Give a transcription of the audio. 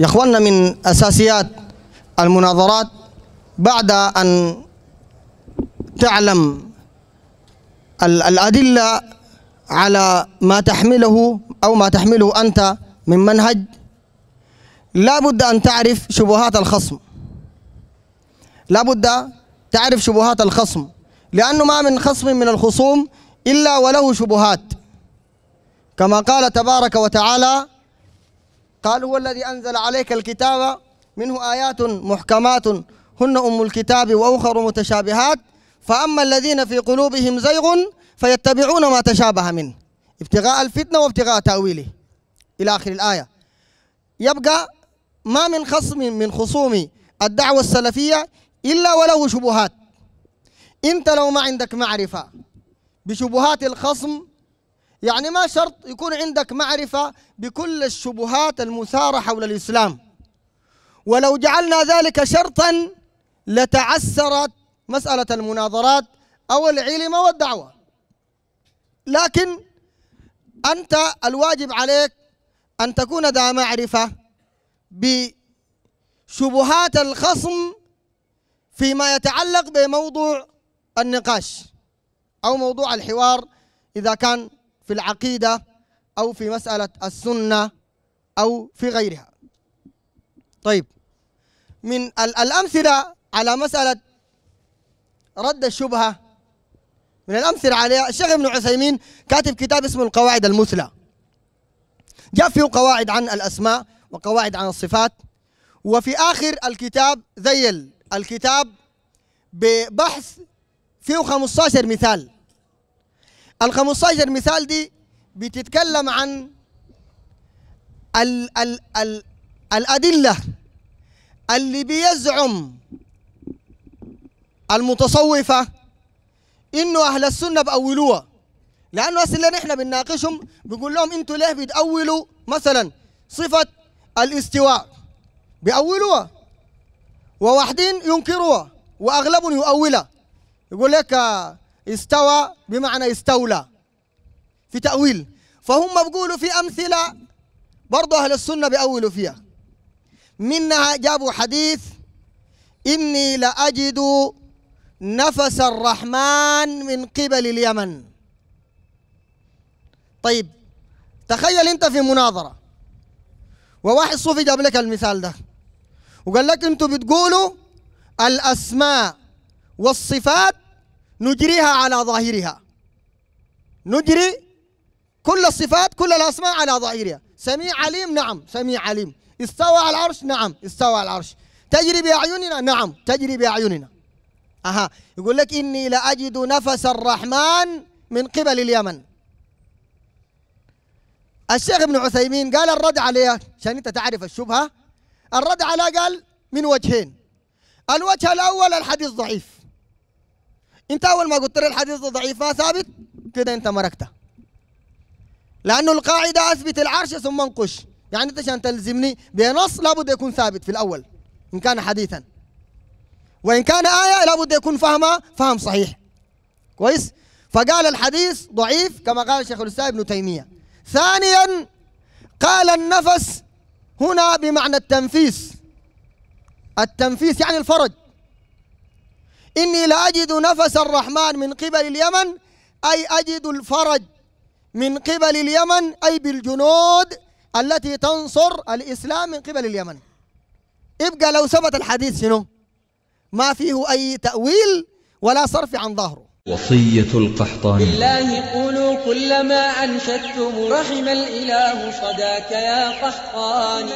يا اخواننا من اساسيات المناظرات بعد ان تعلم الادله على ما تحمله او ما تحمله انت من منهج لا بد ان تعرف شبهات الخصم لا بد تعرف شبهات الخصم لانه ما من خصم من الخصوم الا وله شبهات كما قال تبارك وتعالى قال هو الذي أنزل عليك الكتاب منه آيات محكمات هن أم الكتاب وأخر متشابهات فأما الذين في قلوبهم زيغ فيتبعون ما تشابه منه ابتغاء الفتنة وابتغاء تأويله إلى آخر الآية يبقى ما من خصم من خصوم الدعوة السلفية إلا وله شبهات أنت لو ما عندك معرفة بشبهات الخصم يعني ما شرط يكون عندك معرفة بكل الشبهات المثارة حول الإسلام ولو جعلنا ذلك شرطا لتعسرت مسألة المناظرات أو العلم والدعوة لكن أنت الواجب عليك أن تكون ذا معرفة بشبهات الخصم فيما يتعلق بموضوع النقاش أو موضوع الحوار إذا كان في العقيدة أو في مسألة السنة أو في غيرها طيب من الأمثلة على مسألة رد الشبهة من الأمثلة عليها الشيخ ابن عثيمين كاتب كتاب اسمه القواعد المثلى جاء فيه قواعد عن الأسماء وقواعد عن الصفات وفي آخر الكتاب ذيل الكتاب ببحث فيه 15 مثال ال 15 مثال دي بتتكلم عن ال ال ال الأدلة اللي بيزعم المتصوفة إنه أهل السنة بأولوها لأنه أصلا نحن بنناقشهم بنقول لهم أنتوا ليه بتأولوا مثلا صفة الاستواء بأولوها وواحدين ينكروها وأغلبهم يؤولها يقول لك استوى بمعنى استولى في تأويل فهم بيقولوا في أمثلة برضه أهل السنة بيأولوا فيها منها جابوا حديث إني لأجد نفس الرحمن من قبل اليمن طيب تخيل أنت في مناظرة وواحد صوفي جاب لك المثال ده وقال لك أنتوا بتقولوا الأسماء والصفات نجريها على ظاهرها نجري كل الصفات كل الأسماء على ظاهرها سميع عليم نعم سميع عليم استوى على العرش نعم استوى على العرش تجري بأعيننا نعم تجري بأعيننا أها يقول لك إني لأجد نفس الرحمن من قبل اليمن الشيخ ابن عثيمين قال الرد عليه عشان أنت تعرف الشبهة الرد عليها قال من وجهين الوجه الأول الحديث ضعيف انت اول ما قلت لي الحديث ضعيف ما ثابت كده انت مركته لانه القاعده اثبت العرش ثم انقش يعني انت عشان تلزمني بنص لابد يكون ثابت في الاول ان كان حديثا وان كان ايه لابد يكون فهمها فهم صحيح كويس فقال الحديث ضعيف كما قال شيخ الاسلام ابن تيميه ثانيا قال النفس هنا بمعنى التنفيس التنفيس يعني الفرج إني لا أجد نفس الرحمن من قبل اليمن أي أجد الفرج من قبل اليمن أي بالجنود التي تنصر الإسلام من قبل اليمن يبقى لو ثبت الحديث شنو ما فيه أي تأويل ولا صرف عن ظهره وصية القحطاني بالله قولوا كلما أنشدتم رحم الإله صداك يا قحطاني